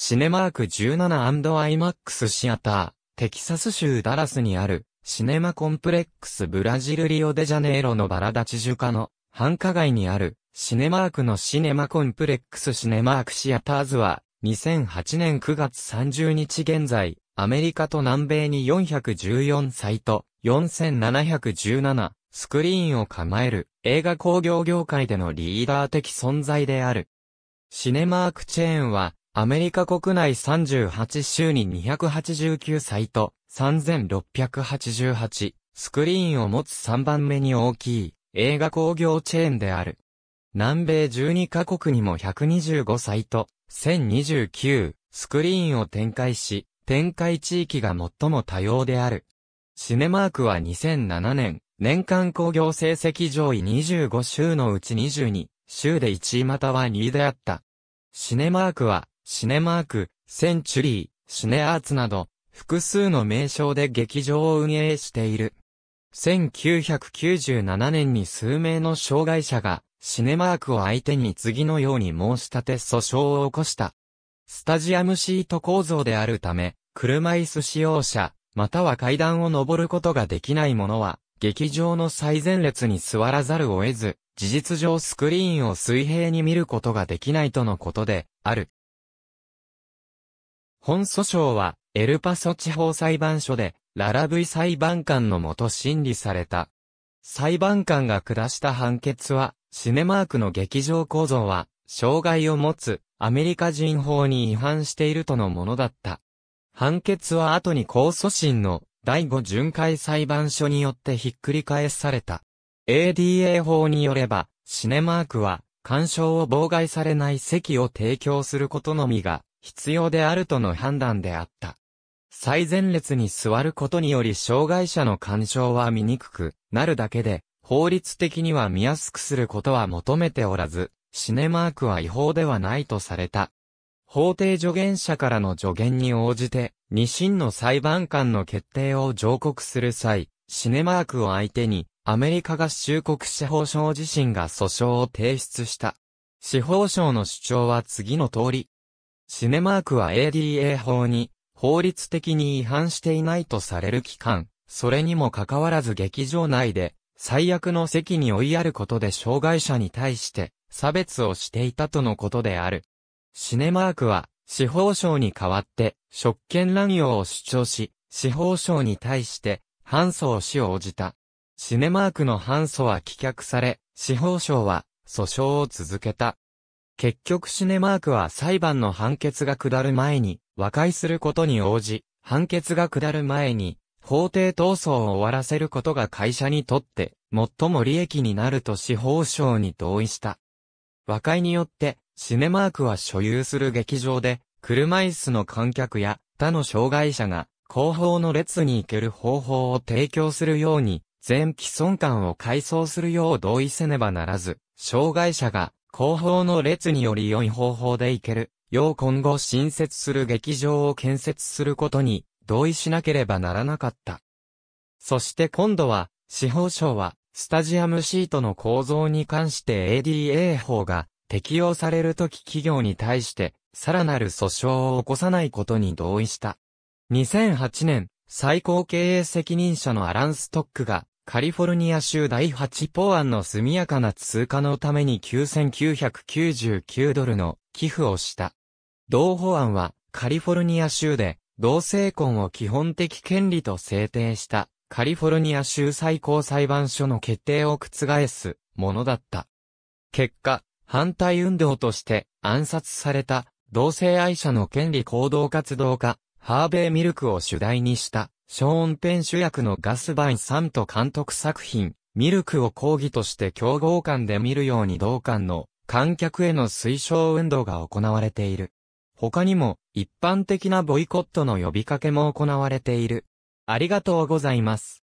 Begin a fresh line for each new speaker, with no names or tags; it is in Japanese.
シネマーク 17&IMAX シアター、テキサス州ダラスにある、シネマコンプレックスブラジルリオデジャネイロのバラダチジュカの繁華街にある、シネマークのシネマコンプレックスシネマークシアターズは、2008年9月30日現在、アメリカと南米に414サイト、4717スクリーンを構える映画工業業界でのリーダー的存在である。シネマークチェーンはアメリカ国内38州に289サイト、3688、スクリーンを持つ3番目に大きい映画工業チェーンである。南米12カ国にも125サイト、1029、スクリーンを展開し、展開地域が最も多様である。シネマークは2007年、年間工業成績上位25州のうち22、州で1位または2位であった。シネマークは、シネマーク、センチュリー、シネアーツなど、複数の名称で劇場を運営している。1997年に数名の障害者が、シネマークを相手に次のように申し立て訴訟を起こした。スタジアムシート構造であるため、車椅子使用者、または階段を登ることができない者は、劇場の最前列に座らざるを得ず、事実上スクリーンを水平に見ることができないとのことで、ある。本訴訟は、エルパソ地方裁判所で、ララブイ裁判官のもと審理された。裁判官が下した判決は、シネマークの劇場構造は、障害を持つアメリカ人法に違反しているとのものだった。判決は後に控訴審の第5巡回裁判所によってひっくり返された。ADA 法によれば、シネマークは、干渉を妨害されない席を提供することのみが、必要であるとの判断であった。最前列に座ることにより障害者の干渉は見にくくなるだけで、法律的には見やすくすることは求めておらず、シネマークは違法ではないとされた。法廷助言者からの助言に応じて、二審の裁判官の決定を上告する際、シネマークを相手に、アメリカが衆国司法省自身が訴訟を提出した。司法省の主張は次の通り、シネマークは ADA 法に法律的に違反していないとされる期間、それにもかかわらず劇場内で最悪の席に追いやることで障害者に対して差別をしていたとのことである。シネマークは司法省に代わって職権乱用を主張し、司法省に対して反訴をし応じた。シネマークの反訴は棄却され、司法省は訴訟を続けた。結局シネマークは裁判の判決が下る前に、和解することに応じ、判決が下る前に、法廷闘争を終わらせることが会社にとって、最も利益になると司法省に同意した。和解によって、シネマークは所有する劇場で、車椅子の観客や他の障害者が後方の列に行ける方法を提供するように、全既存感を改装するよう同意せねばならず、障害者が後方の列により良い方法で行ける、よう今後新設する劇場を建設することに同意しなければならなかった。そして今度は、司法省は、スタジアムシートの構造に関して ADA 法が適用されるとき企業に対して、さらなる訴訟を起こさないことに同意した。2008年、最高経営責任者のアラン・ストックが、カリフォルニア州第8法案の速やかな通過のために9999ドルの寄付をした。同法案は、カリフォルニア州で、同性婚を基本的権利と制定した、カリフォルニア州最高裁判所の決定を覆すものだった。結果、反対運動として暗殺された同性愛者の権利行動活動家、ハーベイ・ミルクを主題にしたショーン・ペン主役のガス・バイン・サント監督作品、ミルクを講義として競合館で見るように同館の観客への推奨運動が行われている。他にも一般的なボイコットの呼びかけも行われている。ありがとうございます。